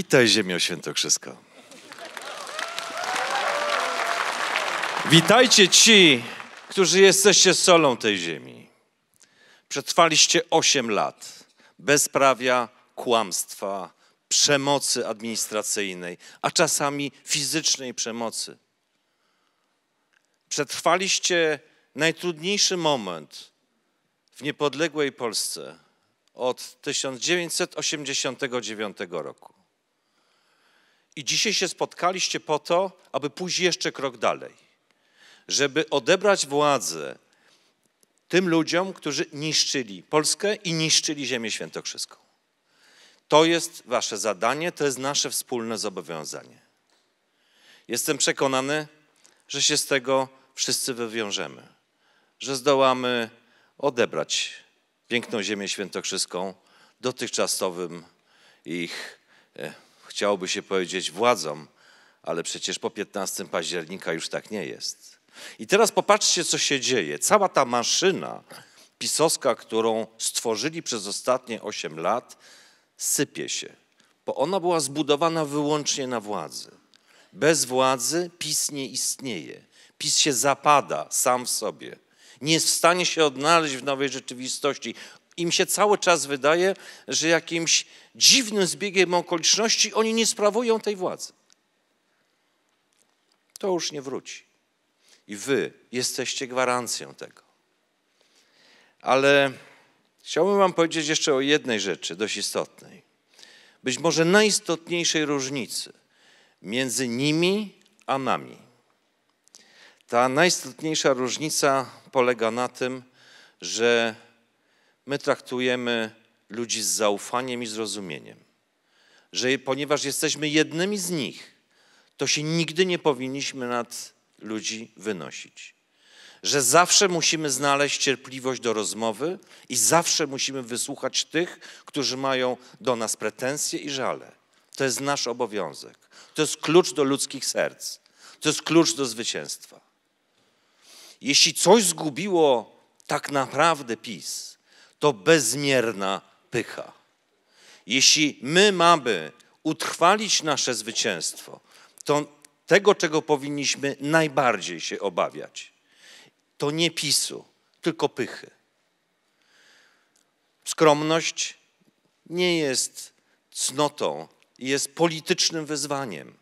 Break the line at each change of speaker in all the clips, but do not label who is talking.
Witaj Ziemio Świętokrzyska. Witajcie ci, którzy jesteście solą tej ziemi. Przetrwaliście 8 lat bezprawia, kłamstwa, przemocy administracyjnej, a czasami fizycznej przemocy. Przetrwaliście najtrudniejszy moment w niepodległej Polsce od 1989 roku. I dzisiaj się spotkaliście po to, aby pójść jeszcze krok dalej, żeby odebrać władzę tym ludziom, którzy niszczyli Polskę i niszczyli Ziemię Świętokrzyską. To jest wasze zadanie, to jest nasze wspólne zobowiązanie. Jestem przekonany, że się z tego wszyscy wywiążemy, że zdołamy odebrać piękną Ziemię Świętokrzyską dotychczasowym ich. E, Chciałoby się powiedzieć władzom, ale przecież po 15 października już tak nie jest. I teraz popatrzcie, co się dzieje. Cała ta maszyna pisowska, którą stworzyli przez ostatnie 8 lat, sypie się, bo ona była zbudowana wyłącznie na władzy. Bez władzy PiS nie istnieje. PiS się zapada sam w sobie. Nie jest w stanie się odnaleźć w nowej rzeczywistości, im się cały czas wydaje, że jakimś dziwnym zbiegiem okoliczności oni nie sprawują tej władzy. To już nie wróci. I wy jesteście gwarancją tego. Ale chciałbym Wam powiedzieć jeszcze o jednej rzeczy dość istotnej. Być może najistotniejszej różnicy między nimi a nami. Ta najistotniejsza różnica polega na tym, że my traktujemy ludzi z zaufaniem i zrozumieniem. Że ponieważ jesteśmy jednymi z nich, to się nigdy nie powinniśmy nad ludzi wynosić. Że zawsze musimy znaleźć cierpliwość do rozmowy i zawsze musimy wysłuchać tych, którzy mają do nas pretensje i żale. To jest nasz obowiązek. To jest klucz do ludzkich serc. To jest klucz do zwycięstwa. Jeśli coś zgubiło tak naprawdę PiS, to bezmierna pycha. Jeśli my mamy utrwalić nasze zwycięstwo, to tego, czego powinniśmy najbardziej się obawiać, to nie pisu, tylko pychy. Skromność nie jest cnotą, jest politycznym wyzwaniem.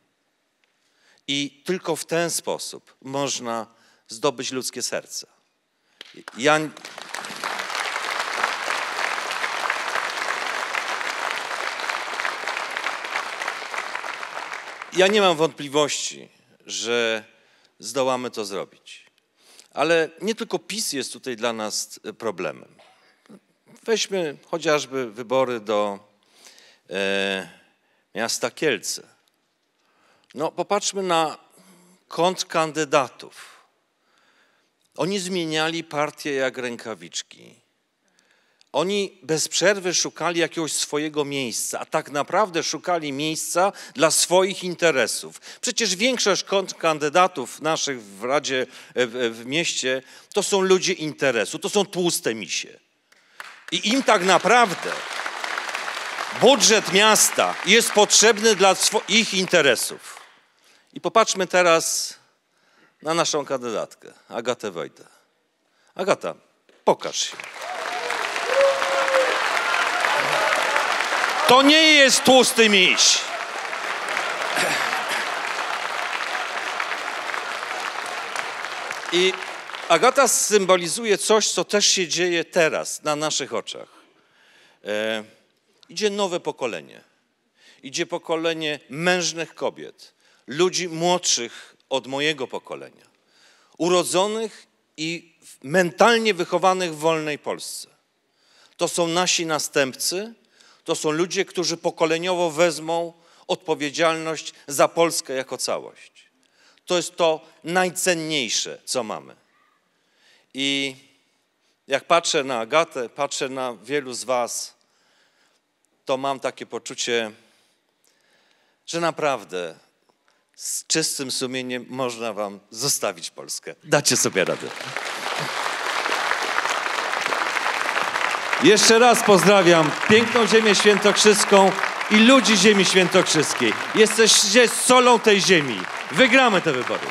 I tylko w ten sposób można zdobyć ludzkie serce. Ja ja nie mam wątpliwości, że zdołamy to zrobić. Ale nie tylko PiS jest tutaj dla nas e, problemem. Weźmy chociażby wybory do e, miasta Kielce. No, popatrzmy na kąt kandydatów. Oni zmieniali partię jak rękawiczki. Oni bez przerwy szukali jakiegoś swojego miejsca, a tak naprawdę szukali miejsca dla swoich interesów. Przecież większość kandydatów naszych w Radzie, e, w, e, w mieście, to są ludzie interesu, to są tłuste misie. I im tak naprawdę budżet miasta jest potrzebny dla ich interesów. I popatrzmy teraz na naszą kandydatkę, Agatę Wojda. Agata, pokaż się. To nie jest tłusty miś. I Agata symbolizuje coś, co też się dzieje teraz, na naszych oczach. E, idzie nowe pokolenie. Idzie pokolenie mężnych kobiet, ludzi młodszych od mojego pokolenia, urodzonych i mentalnie wychowanych w wolnej Polsce. To są nasi następcy, to są ludzie, którzy pokoleniowo wezmą odpowiedzialność za Polskę jako całość. To jest to najcenniejsze, co mamy. I jak patrzę na Agatę, patrzę na wielu z Was, to mam takie poczucie, że naprawdę z czystym sumieniem można Wam zostawić Polskę. Dacie sobie radę. Jeszcze raz pozdrawiam piękną ziemię świętokrzyską i ludzi ziemi świętokrzyskiej. Jesteście solą tej ziemi. Wygramy te wybory.